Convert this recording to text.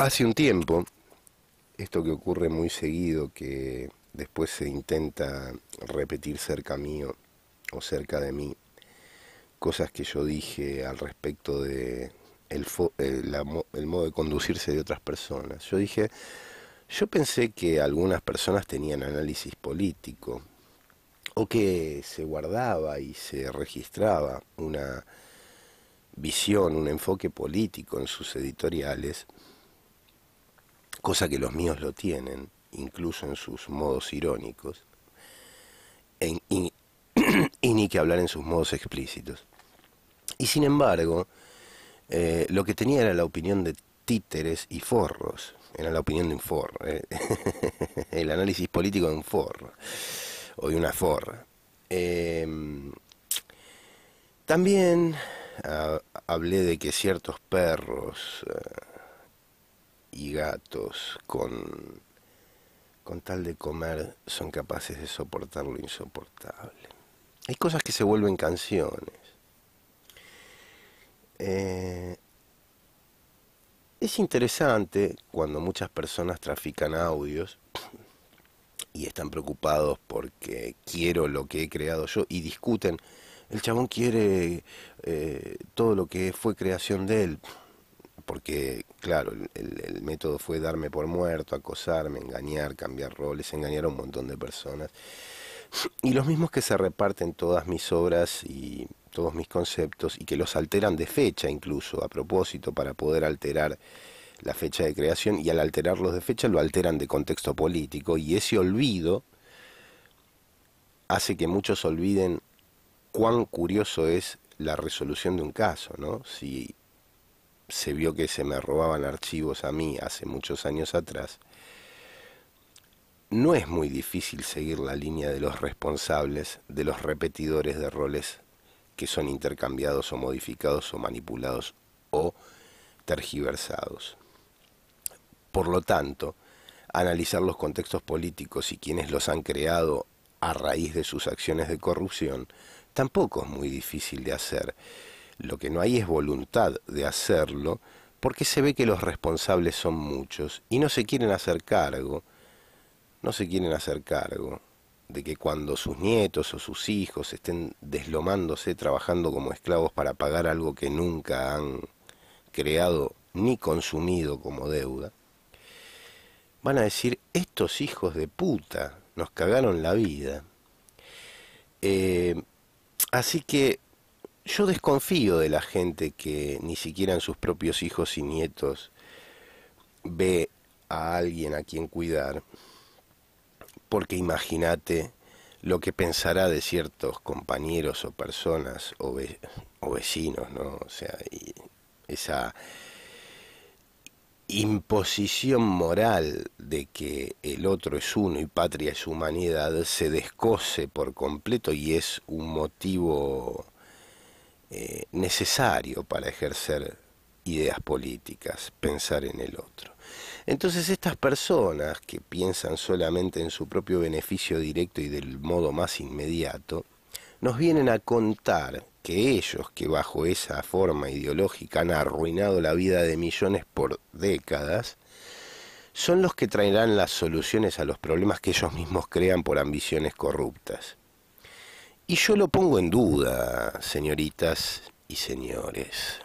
Hace un tiempo, esto que ocurre muy seguido, que después se intenta repetir cerca mío o cerca de mí, cosas que yo dije al respecto de el, el modo de conducirse de otras personas. Yo dije, yo pensé que algunas personas tenían análisis político o que se guardaba y se registraba una visión, un enfoque político en sus editoriales cosa que los míos lo tienen, incluso en sus modos irónicos, y, ni que hablar en sus modos explícitos. Y sin embargo, eh, lo que tenía era la opinión de títeres y forros, era la opinión de un forro, eh. el análisis político de un forro, o de una forra. Em, también ah, hablé de que ciertos perros... Eh, gatos con, con tal de comer son capaces de soportar lo insoportable. Hay cosas que se vuelven canciones. Eh, es interesante cuando muchas personas trafican audios y están preocupados porque quiero lo que he creado yo y discuten. El chabón quiere eh, todo lo que fue creación de él porque, claro, el, método fue darme por muerto, acosarme, engañar, cambiar roles, engañar a un montón de personas. Y los mismos que se reparten todas mis obras y todos mis conceptos y que los alteran de fecha incluso, a propósito, para poder alterar la fecha de creación y al alterarlos de fecha lo alteran de contexto político y ese olvido hace que muchos olviden cuán curioso es la resolución de un caso, ¿no? Si se vio que se me robaban archivos a mí hace muchos años atrás, no es muy difícil seguir la línea de los responsables, de los repetidores de roles que son intercambiados o modificados o manipulados o tergiversados. Por lo tanto, analizar los contextos políticos y quienes los han creado a raíz de sus acciones de corrupción tampoco es muy difícil de hacer lo que no hay es voluntad de hacerlo porque se ve que los responsables son muchos y no se quieren hacer cargo, no se quieren hacer cargo de que cuando sus nietos o sus hijos estén deslomándose trabajando como esclavos para pagar algo que nunca han creado ni consumido como deuda, van a decir, estos hijos de puta nos cagaron la vida. Eh, así que yo desconfío de la gente que ni siquiera en sus propios hijos y nietos ve a alguien a quien cuidar, porque imagínate lo que pensará de ciertos compañeros o personas o, vecinos, ¿no? O sea, esa imposición moral de que el otro es uno y patria es humanidad se descose por completo y es un motivo eh, necesario para ejercer ideas políticas, pensar en el otro. Entonces estas personas que piensan solamente en su propio beneficio directo y del modo más inmediato, nos vienen a contar que ellos, que bajo esa forma ideológica han arruinado la vida de millones por décadas, son los que traerán las soluciones a los problemas que ellos mismos crean por ambiciones corruptas. Y yo lo pongo en duda, señoritas y señores.